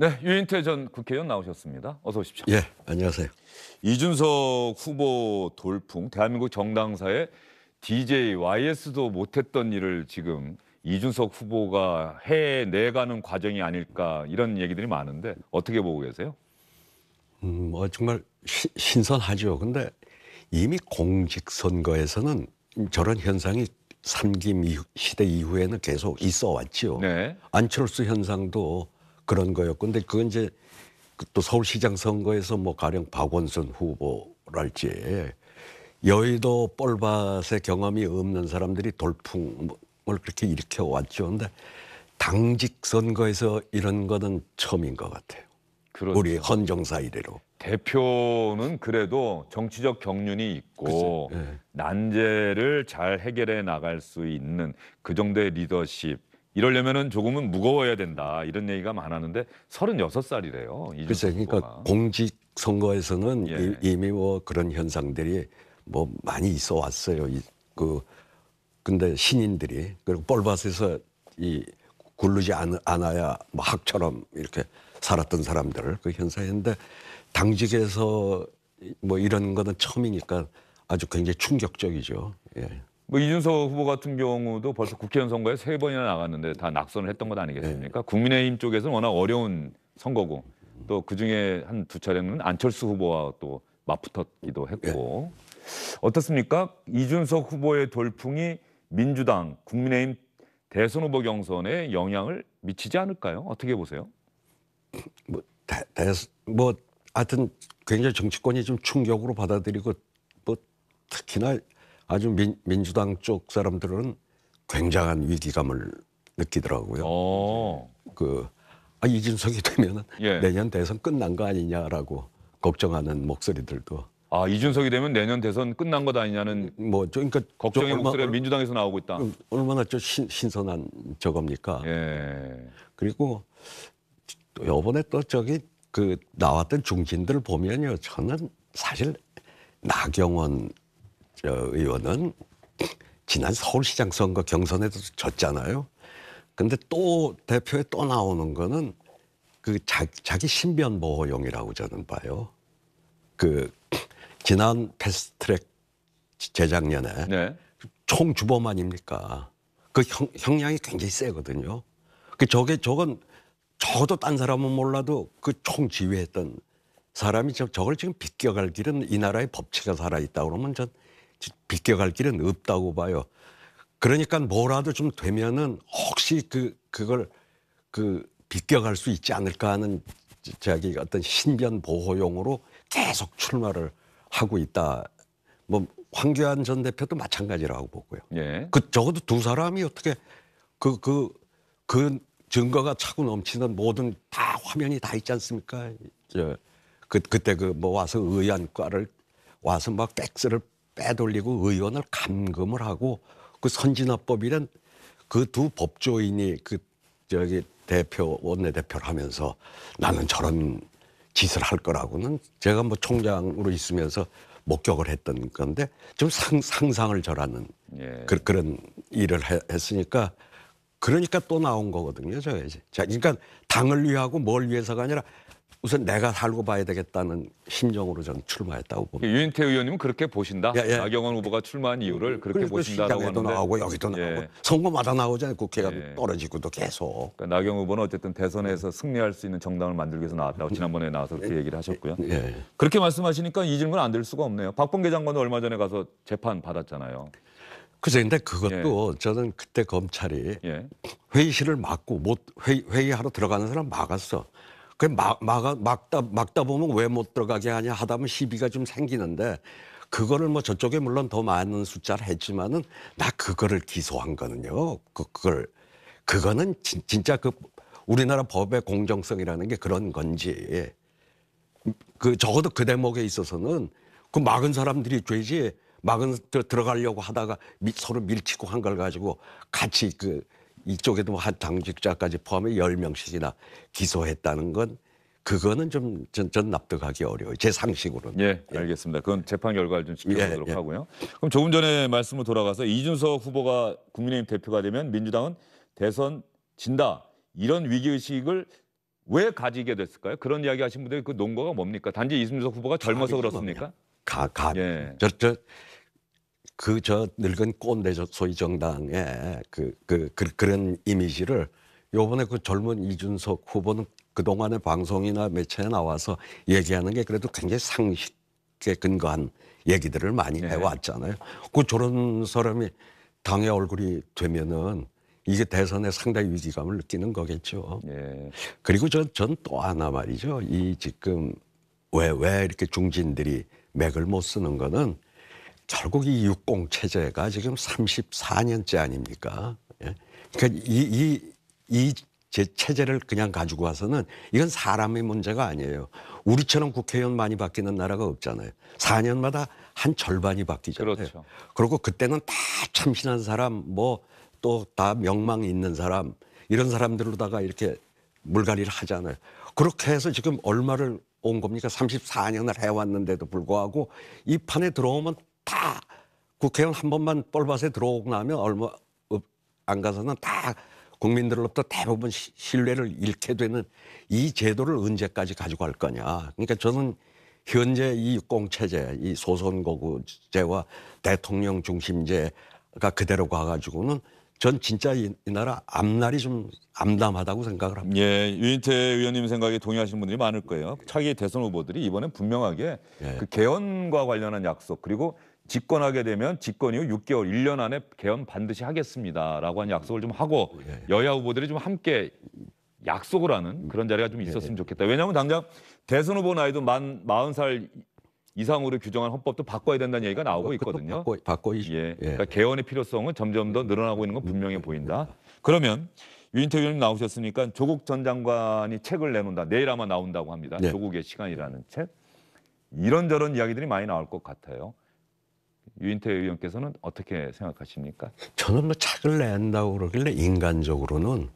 네, 유인태 전 국회의원 나오셨습니다. 어서 오십시오. 예, 안녕하세요. 이준석 후보 돌풍, 대한민국 정당사에 DJ YS도 못했던 일을 지금 이준석 후보가 해내가는 과정이 아닐까 이런 얘기들이 많은데 어떻게 보고 계세요? 음, 뭐 정말 시, 신선하죠. 근데 이미 공직선거에서는 저런 현상이 삼김 이후, 시대 이후에는 계속 있어 왔죠. 네. 안철수 현상도 그런 거였고 근데 그건 이제 그 또 서울시장 선거에서 뭐 가령 박원순 후보랄지 여의도 뻘밭의 경험이 없는 사람들이 돌풍을 그렇게 일으켜 왔죠. 근데 당직 선거에서 이런 거는 처음인 것 같아요. 그렇죠. 우리 헌정사 이래로. 대표는 그래도 정치적 경륜이 있고 네. 난제를 잘 해결해 나갈 수 있는 그 정도의 리더십 이러려면은 조금은 무거워야 된다 이런 얘기가 많았는데 36살이래요. 글쎄, 그러니까 공직 선거에서는 예. 이, 미뭐 그런 현상들이 뭐 많이 있어 왔어요. 이, 그 근데 신인들이 그리고 뻘밭에서 이 굴르지 않, 않아야 뭐 학처럼 이렇게 살았던 사람들을 그현상인데 당직에서 뭐 이런 거는 처음이니까 아주 굉장히 충격적이죠. 예. 뭐 이준석 후보 같은 경우도 벌써 국회의원 선거에 세 번이나 나갔는데 다 낙선을 했던 것 아니겠습니까? 네. 국민의힘 쪽에서는 워낙 어려운 선거고 또 그중에 한 두 차례는 안철수 후보와 또 맞붙었기도 했고 예. 어떻습니까? 이준석 후보의 돌풍이 민주당, 국민의힘 대선 후보 경선에 영향을 미치지 않을까요? 어떻게 보세요? 뭐, 대, 대, 뭐 하여튼 굉장히 정치권이 좀 충격으로 받아들이고 뭐 특히나 아주 민, 주당쪽 사람들은 굉장한 위기감을 느끼더라고요. 어. 그 아, 이준석이 되면 예. 내년 대선 끝난 거 아니냐라고 걱정하는 목소리들도. 아 이준석이 되면 내년 대선 끝난 것 아니냐는 뭐 그러니까 걱정의 얼마, 목소리가 민주당에서 나오고 있다. 음, 얼마나 저 신, 선한 저겁니까. 예. 그리고 또 요번에 또 저기 그 나왔던 중진들 보면요, 저는 사실 나경원 의원은 지난 서울시장 선거 경선에도 졌잖아요. 근데 또 대표에 또 나오는 거는 그 자, 기 신변 보호용이라고 저는 봐요. 그 지난 패스트트랙 재작년에 네. 총 주범 아닙니까? 그 형, 형량이 굉장히 세거든요. 그 저게 저건 저도딴 사람은 몰라도 그 총 지휘했던 사람이 저, 저걸 지금 비껴갈 길은 이 나라의 법치가 살아있다 그러면 전 비껴갈 길은 없다고 봐요. 그러니까 뭐라도 좀 되면은 혹시 그 그걸 그 비껴갈 수 있지 않을까 하는 자기 어떤 신변 보호용으로 계속 출마를 하고 있다. 뭐 황교안 전 대표도 마찬가지라고 보고요. 예. 그 적어도 두 사람이 어떻게 그 그, 그 증거가 차고 넘치는 모든 다 화면이 다 있지 않습니까? 저, 그, 그때 그 뭐 와서 의안과를 와서 막 백스를 빼돌리고 의원을 감금을 하고 그 선진화법이란 그 두 법조인이 그 저기 대표 원내 대표를 하면서 나는 저런 짓을 할 거라고는 제가 뭐 총장으로 있으면서 목격을 했던 건데 좀 상, 상상을 절하는 예. 그, 런 일을 해, 했으니까 그러니까 또 나온 거거든요 저게 이제 자 그러니까 당을 위하고 뭘 위해서가 아니라 우선 내가 살고 봐야 되겠다는 심정으로 저는 출마했다고 봅니다. 윤태 예, 의원님은 그렇게 보신다. 예, 예. 나경원 후보가 출마한 이유를 그렇게 그러니까 보신다고 하는데 나오고 여기도 예. 나오고 선거마다 나오지 않고 국회가 예. 떨어지고도 계속. 그러니까 나경 후보는 어쨌든 대선에서 승리할 수 있는 정당을 만들기 위해서 나왔다고 지난번에 나와서 그렇게 예. 얘기를 하셨고요. 예. 그렇게 말씀하시니까 이 질문 안될 수가 없네요. 박범계 장관도 얼마 전에 가서 재판 받았잖아요. 그죠. 근데 그것도 예. 저는 그때 검찰이 예. 회의실을 막고 못 회의, 회의하러 들어가는 사람 막았어. 그 막, 막, 막다, 막다 보면 왜 못 들어가게 하냐 하다 보면 시비가 좀 생기는데 그거를 뭐 저쪽에 물론 더 많은 숫자를 했지만은 나 그거를 기소한 거는요. 그, 그걸. 그거는 진, 진짜 그 우리나라 법의 공정성이라는 게 그런 건지 그 적어도 그 대목에 있어서는 그 막은 사람들이 죄지 막은 들어가려고 하다가 미, 서로 밀치고 한 걸 가지고 같이 그 이쪽에도 한 당직자까지 포함해 열명씩이나 기소했다는 건 그거는 좀 전 전 납득하기 어려워요. 제 상식으로는. 예, 알겠습니다. 그건 재판 결과를 좀 지켜보도록 예, 예. 하고요. 그럼 조금 전에 말씀을 돌아가서 이준석 후보가 국민의힘 대표가 되면 민주당은 대선 진다. 이런 위기의식을 왜 가지게 됐을까요? 그런 이야기 하신 분들이그 논거가 뭡니까? 단지 이준석 후보가 젊어서 그렇습니까? 가, 가. 예. 저, 저, 그저 늙은 꼰대 저 소위 정당의 그, 그, 그 그런 이미지를 요번에 그 젊은 이준석 후보는 그동안에 방송이나 매체에 나와서 얘기하는 게 그래도 굉장히 상식에 근거한 얘기들을 많이 네. 해왔잖아요. 그 저런 사람이 당의 얼굴이 되면은 이게 대선에 상당히 위기감을 느끼는 거겠죠. 예. 그리고 전또 하나 말이죠. 이 지금 왜, 왜 이렇게 중진들이 맥을 못 쓰는 거는 결국 이 육공 체제가 지금 34년째 아닙니까? 예? 그러니까 이, 이, 이 제 체제를 그냥 가지고 와서는 이건 사람의 문제가 아니에요. 우리처럼 국회의원 많이 바뀌는 나라가 없잖아요. 4년마다 한 절반이 바뀌잖아요. 예. 그렇죠. 그리고 그때는 다 참신한 사람, 뭐 또 다명망 있는 사람, 이런 사람들로다가 이렇게 물갈이를 하잖아요. 그렇게 해서 지금 얼마를 온 겁니까? 34년을 해왔는데도 불구하고 이 판에 들어오면 다 국회의원 한 번만 뻘밭에 들어오고 나면 얼마 안 가서는 다 국민들로부터 대부분 신뢰를 잃게 되는 이 제도를 언제까지 가지고 갈 거냐. 그러니까 저는 현재 이 공체제, 이 소선거구제와 대통령 중심제가 그대로 가가지고는 전 진짜 이, 이, 나라 앞날이 좀 암담하다고 생각을 합니다. 예, 유인태 의원님 생각에 동의하시는 분들이 많을 거예요. 차기 대선 후보들이 이번엔 분명하게 예. 그 개헌과 관련한 약속 그리고 집권하게 되면 집권 이후 6개월, 1년 안에 개헌 반드시 하겠습니다라고 하는 약속을 좀 하고 예, 예. 여야 후보들이 좀 함께 약속을 하는 그런 자리가 좀 예, 있었으면 좋겠다. 왜냐하면 당장 대선 후보 나이도 만 40살 이상으로 규정한 헌법도 바꿔야 된다는 얘기가 나오고 있거든요. 바꿔, 바꿔 예. 그러니까 개헌의 필요성은 점점 더 늘어나고 있는 건 분명해 보인다. 그러면 유인태 의원님 나오셨으니까 조국 전 장관이 책을 내놓는다. 내일 아마 나온다고 합니다. 네. 조국의 시간이라는 책. 이런저런 이야기들이 많이 나올 것 같아요. 유인태 의원께서는 어떻게 생각하십니까? 저는 뭐 작을 낸다고 그러길래 인간적으로는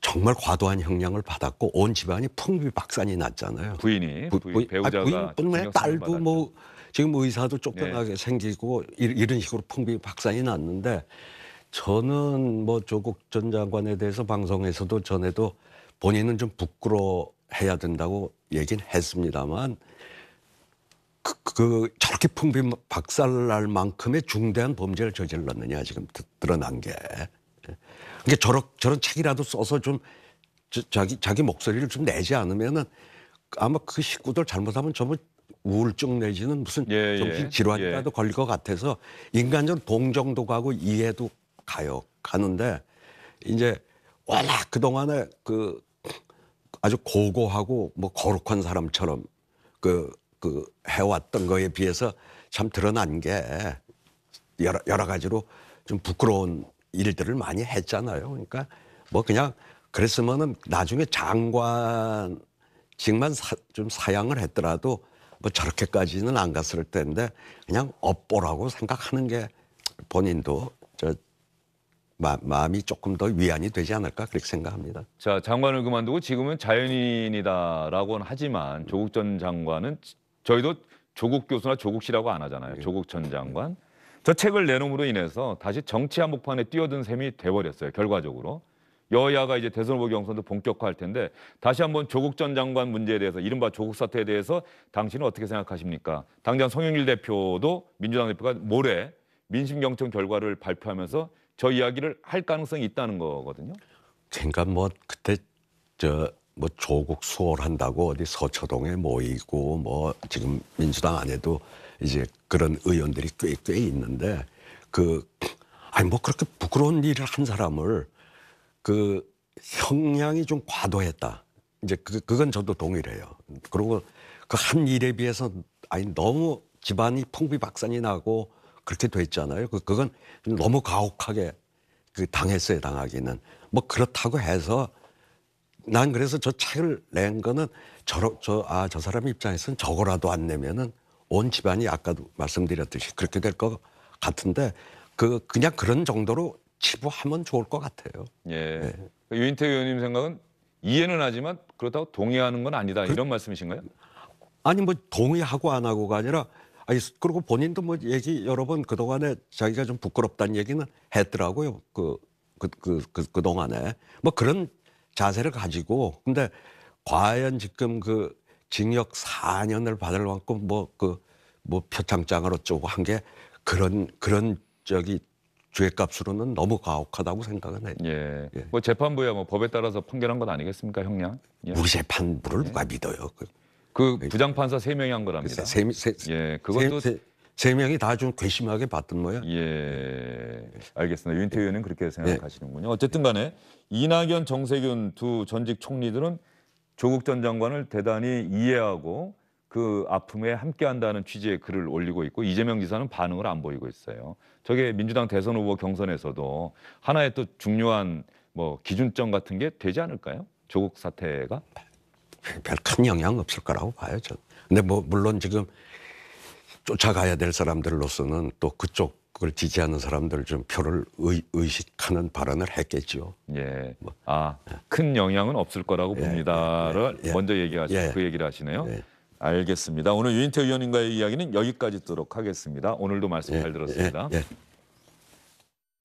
정말 과도한 형량을 받았고 온 집안이 풍비박산이 났잖아요. 부인이 부, 부인, 배우자가 아, 부인뿐만 딸도 뭐 지금 의사도 쫓겨나게 네. 생기고 이, 런 식으로 풍비박산이 났는데 저는 뭐 조국 전 장관에 대해서 방송에서도 전에도 본인은 좀 부끄러워해야 된다고 얘기는 했습니다만 그 저렇게 풍비 박살날 만큼의 중대한 범죄를 저질렀느냐 지금 드러난 게. 그러니까 저런 저런 책이라도 써서 좀 저, 자기 자기 목소리를 좀 내지 않으면은 아마 그 식구들 잘못하면 전부 우울증 내지는 무슨 예, 정신 예. 질환이라도 예. 걸릴 것 같아서 인간적 으로 동정도 가고 이해도 가요 가는데 이제 워낙 그 동안에 그 아주 고고하고 뭐 거룩한 사람처럼 그그 해왔던 거에 비해서 참 드러난 게 여러, 여러 가지로 좀 부끄러운 일들을 많이 했잖아요. 그러니까 뭐 그냥 그랬으면은 나중에 장관직만 사, 좀 사양을 했더라도 뭐 저렇게까지는 안 갔을 텐데 그냥 업보라고 생각하는 게 본인도 저 마, 마음이 조금 더 위안이 되지 않을까 그렇게 생각합니다. 자 장관을 그만두고 지금은 자연인이다라고는 하지만 조국 전 장관은 저희도 조국 교수나 조국 씨라고 안 하잖아요. 네. 조국 전 예. 장관. 저 책을 내놓음으로 인해서 다시 정치 한복판에 뛰어든 셈이 돼버렸어요. 결과적으로. 여야가 이제 대선 후보 경선도 본격화할 텐데 다시 한번 조국 전 장관 문제에 대해서 이른바 조국 사태에 대해서 당신은 어떻게 생각하십니까? 당장 송영길 대표도 민주당 대표가 모레 민심 경청 결과를 발표하면서 저 이야기를 할 가능성이 있다는 거거든요. 그러니까 뭐 그때 저뭐 조국 수월한다고 어디 서초동에 모이고 뭐 지금 민주당 안에도 이제 그런 의원들이 꽤 꽤 있는데 그 아니 뭐 그렇게 부끄러운 일을 한 사람을 그 형량이 좀 과도했다. 이제 그, 그건 저도 동의를 해요. 그리고 그 한 일에 비해서 아니 너무 집안이 풍비박산이 나고 그렇게 됐잖아요. 그 그건 너무 가혹하게 그 당했어요 당하기는 뭐 그렇다고 해서 난 그래서 저 책을 낸 거는 저러, 저, 아, 저 사람 입장에서는 저거라도 안 내면은 온 집안이 아까도 말씀드렸듯이 그렇게 될 것 같은데 그, 그냥 그런 정도로 치부하면 좋을 것 같아요. 예. 예. 유인태 의원님 생각은 이해는 하지만 그렇다고 동의하는 건 아니다 그, 이런 말씀이신가요? 아니 뭐 동의하고 안 하고가 아니라 아니 그리고 본인도 뭐 얘기 여러 번 그동안에 자기가 좀 부끄럽다는 얘기는 했더라고요. 그 그 그 그, 그, 그, 그 동안에 뭐 그런 자세를 가지고 근데 과연 지금 그 징역 4년을 받을 만큼 뭐그 뭐 표창장을 어쩌고 한 게 그런 그런 저기 죄값으로는 너무 가혹하다고 생각은 해요. 예. 예. 뭐 재판부야 뭐 법에 따라서 판결한 것 아니겠습니까, 형량? 예. 우리 재판부를 예. 누가 믿어요? 그, 그 예. 부장 판사 3 명이 한 거랍니다. 세, 세, 예, 그것도 세, 세 명이 다 좀 괘씸하게 봤던 거예요. 예, 알겠습니다. 윤태 의원은 그렇게 생각하시는군요. 네. 어쨌든 간에 이낙연, 정세균 두 전직 총리들은 조국 전 장관을 대단히 이해하고 그 아픔에 함께한다는 취지의 글을 올리고 있고 이재명 지사는 반응을 안 보이고 있어요. 저게 민주당 대선 후보 경선에서도 하나의 또 중요한 뭐 기준점 같은 게 되지 않을까요? 조국 사태가 별 큰 영향 없을 거라고 봐요. 저. 근데 뭐 물론 지금 쫓아가야 될 사람들로서는 또 그쪽 을 지지하는 사람들 좀 표를 의, 식하는 발언을 했겠죠. 예. 뭐. 아, 예. 큰 영향은 없을 거라고 예, 봅니다를 예, 예, 예, 먼저 얘기하시고 예, 그 얘기를 하시네요. 예. 알겠습니다. 오늘 유인태 의원님과의 이야기는 여기까지 듣도록 하겠습니다. 오늘도 말씀 예, 잘 들었습니다. 예, 예.